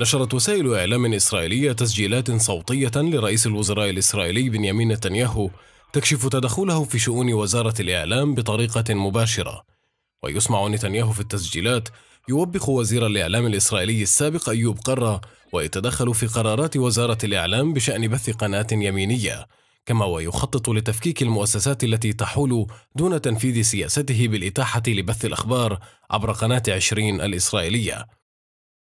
نشرت وسائل إعلام إسرائيلية تسجيلات صوتية لرئيس الوزراء الإسرائيلي بنيامين نتنياهو تكشف تدخله في شؤون وزارة الإعلام بطريقة مباشرة ويسمع نتنياهو في التسجيلات يوبخ وزير الإعلام الإسرائيلي السابق أيوب قرة ويتدخل في قرارات وزارة الإعلام بشأن بث قناة يمينية كما ويخطط لتفكيك المؤسسات التي تحول دون تنفيذ سياسته بالإتاحة لبث الأخبار عبر قناة عشرين الإسرائيلية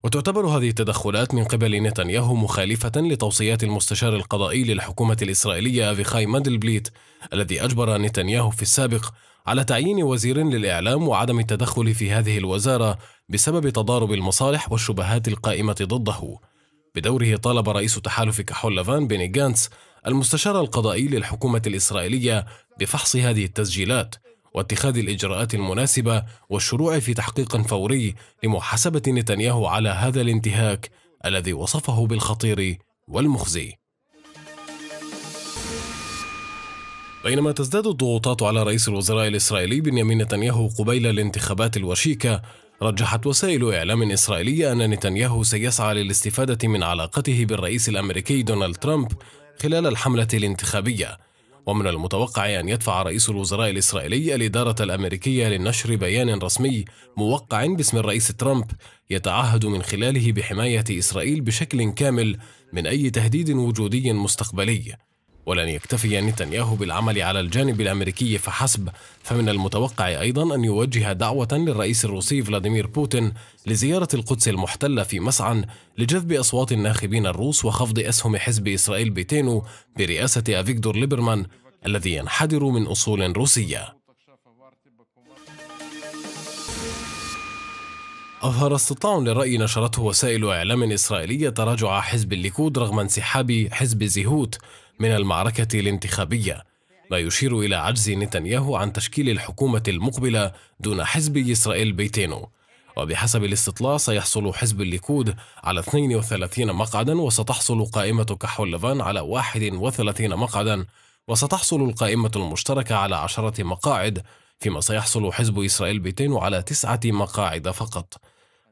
وتعتبر هذه التدخلات من قبل نتنياهو مخالفة لتوصيات المستشار القضائي للحكومة الإسرائيلية أفيخاي ماندلبليت الذي أجبر نتنياهو في السابق على تعيين وزير للإعلام وعدم التدخل في هذه الوزارة بسبب تضارب المصالح والشبهات القائمة ضده بدوره طالب رئيس تحالف كحول لافان بيني جانس المستشار القضائي للحكومة الإسرائيلية بفحص هذه التسجيلات واتخاذ الإجراءات المناسبة والشروع في تحقيق فوري لمحاسبة نتنياهو على هذا الانتهاك الذي وصفه بالخطير والمخزي بينما تزداد الضغوطات على رئيس الوزراء الإسرائيلي بنيامين نتنياهو قبيل الانتخابات الوشيكة رجحت وسائل إعلام إسرائيلية أن نتنياهو سيسعى للاستفادة من علاقته بالرئيس الأمريكي دونالد ترامب خلال الحملة الانتخابية ومن المتوقع أن يدفع رئيس الوزراء الإسرائيلي الإدارة الأمريكية لنشر بيان رسمي موقع باسم الرئيس ترامب يتعهد من خلاله بحماية إسرائيل بشكل كامل من أي تهديد وجودي مستقبلي ولن يكتفي نتنياهو بالعمل على الجانب الامريكي فحسب فمن المتوقع ايضا ان يوجه دعوه للرئيس الروسي فلاديمير بوتين لزياره القدس المحتله في مسعى لجذب اصوات الناخبين الروس وخفض اسهم حزب اسرائيل بيتينو برئاسه افيغدور ليبرمان الذي ينحدر من اصول روسيه أظهر استطلاع للرأي نشرته وسائل إعلام إسرائيلية تراجع حزب الليكود رغم انسحاب حزب زيهوت من المعركة الانتخابية ما يشير إلى عجز نتنياهو عن تشكيل الحكومة المقبلة دون حزب إسرائيل بيتينو وبحسب الاستطلاع سيحصل حزب الليكود على 32 مقعدا وستحصل قائمة كحول لفان على 31 مقعدا وستحصل القائمة المشتركة على 10 مقاعد فيما سيحصل حزب إسرائيل بيتينو على تسعة مقاعد فقط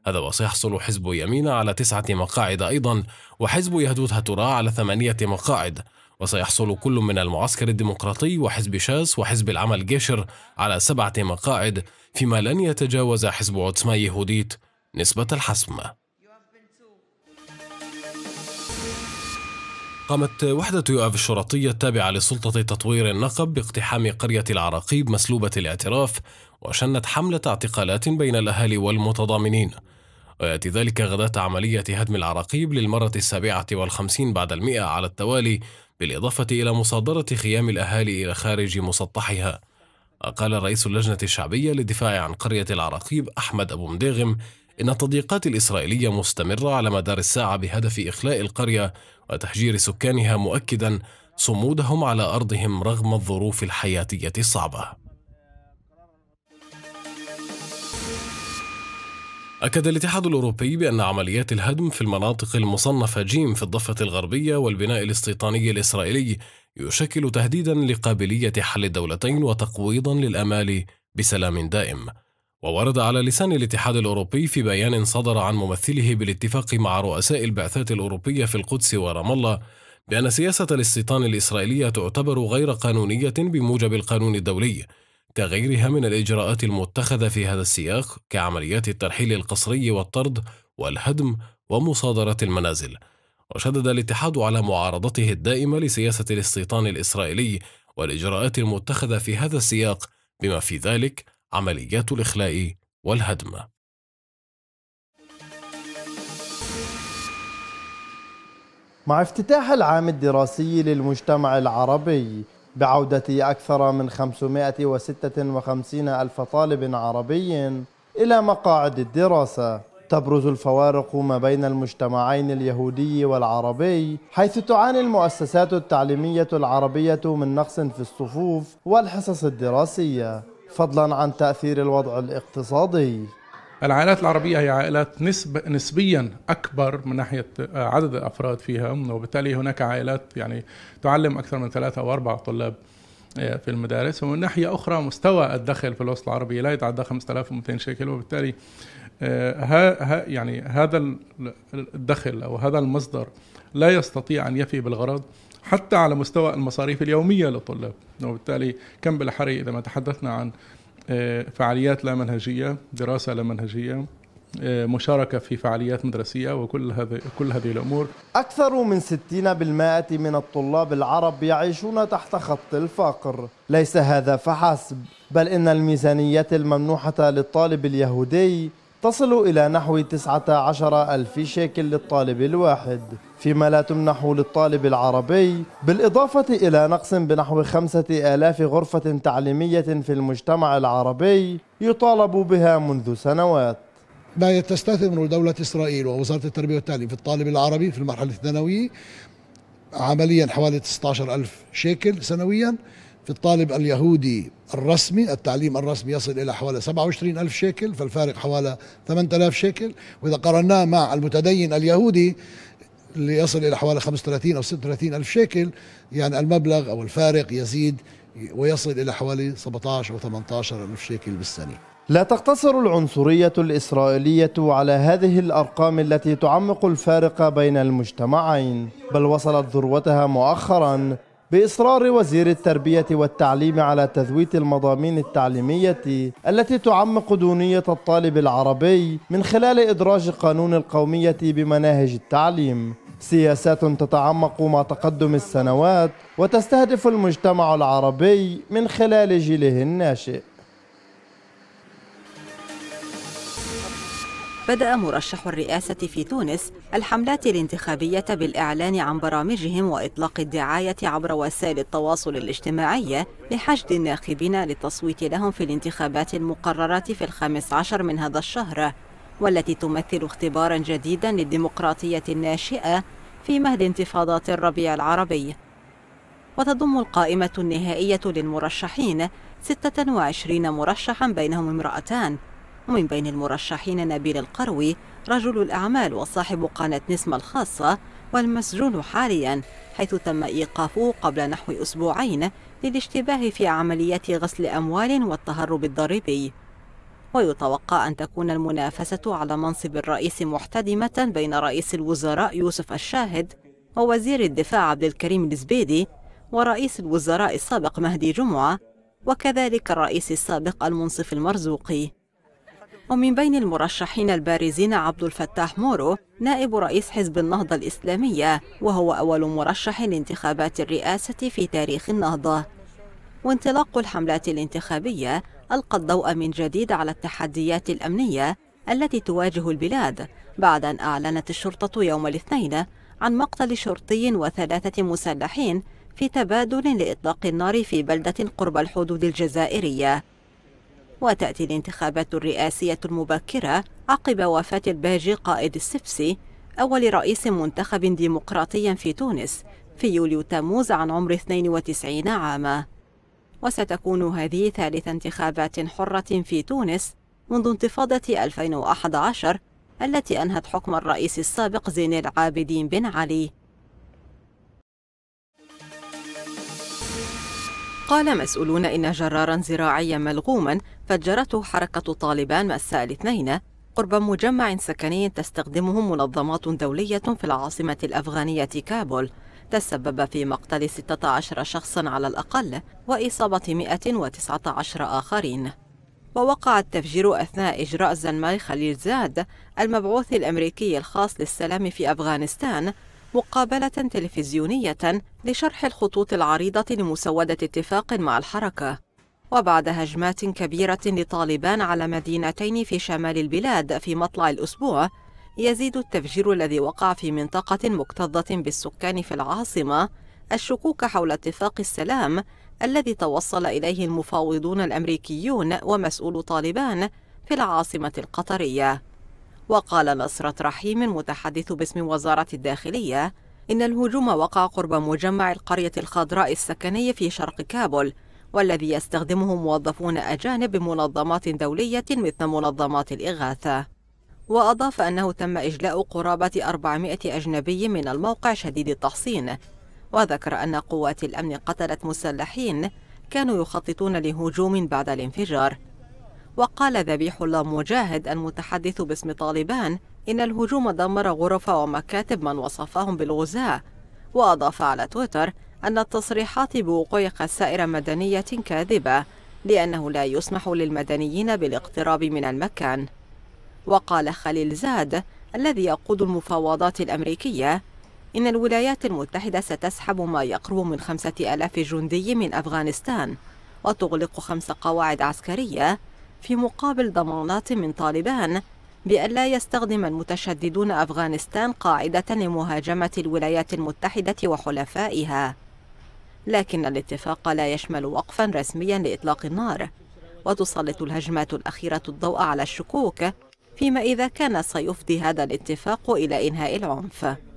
هذا وسيحصل حزب يمين على تسعة مقاعد أيضا وحزب يهدوت هتورا على ثمانية مقاعد وسيحصل كل من المعسكر الديمقراطي وحزب شاس وحزب العمل جيشر على سبعة مقاعد فيما لن يتجاوز حزب عוצמה يهوديت نسبة الحسم قامت وحدة يؤف الشرطية التابعة لسلطة تطوير النقب باقتحام قرية العراقيب مسلوبة الاعتراف وشنت حملة اعتقالات بين الأهالي والمتضامنين ويأتي ذلك غداة عملية هدم العراقيب للمرة السابعة والخمسين بعد المئة على التوالي بالإضافة إلى مصادرة خيام الأهالي إلى خارج مسطحها قال رئيس اللجنة الشعبية للدفاع عن قرية العراقيب أحمد أبو مداغم إن التضييقات الإسرائيلية مستمرة على مدار الساعة بهدف إخلاء القرية وتحجير سكانها مؤكدا صمودهم على أرضهم رغم الظروف الحياتية الصعبة أكد الاتحاد الأوروبي بأن عمليات الهدم في المناطق المصنفة جيم في الضفة الغربية والبناء الاستيطاني الإسرائيلي يشكل تهديدا لقابلية حل الدولتين وتقويضا للأمال بسلام دائم وورد على لسان الاتحاد الأوروبي في بيان صدر عن ممثله بالاتفاق مع رؤساء البعثات الأوروبية في القدس ورام الله بأن سياسة الاستيطان الإسرائيلية تعتبر غير قانونية بموجب القانون الدولي كغيرها من الإجراءات المتخذة في هذا السياق كعمليات الترحيل القسري والطرد والهدم ومصادرة المنازل وشدد الاتحاد على معارضته الدائمة لسياسة الاستيطان الإسرائيلي والإجراءات المتخذة في هذا السياق بما في ذلك عمليات الإخلاء والهدم مع افتتاح العام الدراسي للمجتمع العربي بعودة أكثر من 556 ألف طالب عربي إلى مقاعد الدراسة تبرز الفوارق ما بين المجتمعين اليهودي والعربي حيث تعاني المؤسسات التعليمية العربية من نقص في الصفوف والحصص الدراسية فضلا عن تأثير الوضع الاقتصادي العائلات العربية هي عائلات نسب نسبيا أكبر من ناحية آه، عدد الأفراد فيها وبالتالي هناك عائلات يعني تعلم أكثر من ثلاثة أو أربعة طلاب آه، في المدارس ومن ناحية أخرى مستوى الدخل في الوسط العربي لا يتعدى 5200 شيكل وبالتالي آه، ها ها يعني هذا الدخل أو هذا المصدر لا يستطيع أن يفي بالغرض حتى على مستوى المصاريف اليومية للطلاب وبالتالي كم بالحري إذا ما تحدثنا عن آه، فعاليات لا منهجية دراسة لا منهجية آه، مشاركة في فعاليات مدرسية وكل هذه كل هذه الأمور أكثر من 60% من الطلاب العرب يعيشون تحت خط الفقر ليس هذا فحسب بل إن الميزانيات الممنوحة للطالب اليهودي تصل إلى نحو 19 ألف شيكل للطالب الواحد فيما لا تمنح للطالب العربي بالإضافة إلى نقص بنحو 5000 غرفة تعليمية في المجتمع العربي يطالب بها منذ سنوات ما تستثمر دولة إسرائيل ووزارة التربية والتعليم في الطالب العربي في المرحلة الثانوية عمليا حوالي 19 ألف شيكل سنويا في الطالب اليهودي الرسمي التعليم الرسمي يصل إلى حوالي 27 ألف شيكل فالفارق حوالي 8000 شيكل وإذا قارناه مع المتدين اليهودي اللي يصل إلى حوالي 35 أو 36 ألف شيكل يعني المبلغ أو الفارق يزيد ويصل إلى حوالي 17 أو 18 ألف شيكل بالسنة لا تقتصر العنصرية الإسرائيلية على هذه الأرقام التي تعمق الفارق بين المجتمعين بل وصلت ذروتها مؤخرا بإصرار وزير التربية والتعليم على تثويت المضامين التعليمية التي تعمق دونية الطالب العربي من خلال إدراج قانون القومية بمناهج التعليم سياسات تتعمق مع تقدم السنوات وتستهدف المجتمع العربي من خلال جيله الناشئ بدأ مرشح الرئاسة في تونس الحملات الانتخابية بالإعلان عن برامجهم وإطلاق الدعاية عبر وسائل التواصل الاجتماعي لحشد الناخبين للتصويت لهم في الانتخابات المقررة في الخامس عشر من هذا الشهر والتي تمثل اختبارا جديدا للديمقراطية الناشئة في مهد انتفاضات الربيع العربي وتضم القائمة النهائية للمرشحين 26 مرشحا بينهم امرأتان ومن بين المرشحين نبيل القروي رجل الأعمال وصاحب قناة نسمة الخاصة والمسجون حاليا حيث تم إيقافه قبل نحو أسبوعين للاشتباه في عمليات غسل أموال والتهرب الضريبي ويتوقع أن تكون المنافسة على منصب الرئيس محتدمة بين رئيس الوزراء يوسف الشاهد ووزير الدفاع عبد الكريم الزبيدي ورئيس الوزراء السابق مهدي جمعة وكذلك الرئيس السابق المنصف المرزوقي ومن بين المرشحين البارزين عبد الفتاح مورو نائب رئيس حزب النهضة الإسلامية وهو أول مرشح لانتخابات الرئاسة في تاريخ النهضة وانطلاق الحملات الانتخابية ألقى الضوء من جديد على التحديات الأمنية التي تواجه البلاد بعد أن أعلنت الشرطة يوم الاثنين عن مقتل شرطي وثلاثة مسلحين في تبادل لإطلاق النار في بلدة قرب الحدود الجزائرية وتأتي الانتخابات الرئاسية المبكرة عقب وفاة الباجي قائد السبسي أول رئيس منتخب ديمقراطي في تونس في يوليو تموز عن عمر 92 عاما وستكون هذه ثالث انتخابات حرة في تونس منذ انتفاضة 2011 التي أنهت حكم الرئيس السابق زين العابدين بن علي قال مسؤولون إن جرارا زراعيا ملغوما فجرته حركة طالبان مساء الاثنين قرب مجمع سكني تستخدمه منظمات دولية في العاصمة الأفغانية كابول تسبب في مقتل 16 شخصا على الأقل وإصابة 119 آخرين ووقع التفجير أثناء إجراء زنماي خليل زاد المبعوث الأمريكي الخاص للسلام في أفغانستان مقابلة تلفزيونية لشرح الخطوط العريضة لمسودة اتفاق مع الحركة وبعد هجمات كبيرة لطالبان على مدينتين في شمال البلاد في مطلع الأسبوع يزيد التفجير الذي وقع في منطقة مكتظة بالسكان في العاصمة الشكوك حول اتفاق السلام الذي توصل إليه المفاوضون الأمريكيون ومسؤول طالبان في العاصمة القطرية وقال نصرة رحيم المتحدث باسم وزارة الداخلية إن الهجوم وقع قرب مجمع القرية الخضراء السكنية في شرق كابول والذي يستخدمه موظفون أجانب بمنظمات دولية مثل منظمات الإغاثة وأضاف أنه تم إجلاء قرابة 400 أجنبي من الموقع شديد التحصين وذكر أن قوات الأمن قتلت مسلحين كانوا يخططون لهجوم بعد الانفجار وقال ذبيح الله مجاهد المتحدث باسم طالبان إن الهجوم دمر غرف ومكاتب من وصفهم بالغزاة وأضاف على تويتر أن التصريحات بوقوع خسائر مدنية كاذبة لأنه لا يسمح للمدنيين بالاقتراب من المكان وقال خليل زاد الذي يقود المفاوضات الأمريكية إن الولايات المتحدة ستسحب ما يقرب من خمسة ألاف جندي من أفغانستان وتغلق خمس قواعد عسكرية في مقابل ضمانات من طالبان بأن لا يستخدم المتشددون أفغانستان قاعدة لمهاجمة الولايات المتحدة وحلفائها لكن الاتفاق لا يشمل وقفا رسميا لإطلاق النار وتسلط الهجمات الأخيرة الضوء على الشكوك فيما إذا كان سيفضي هذا الاتفاق إلى إنهاء العنف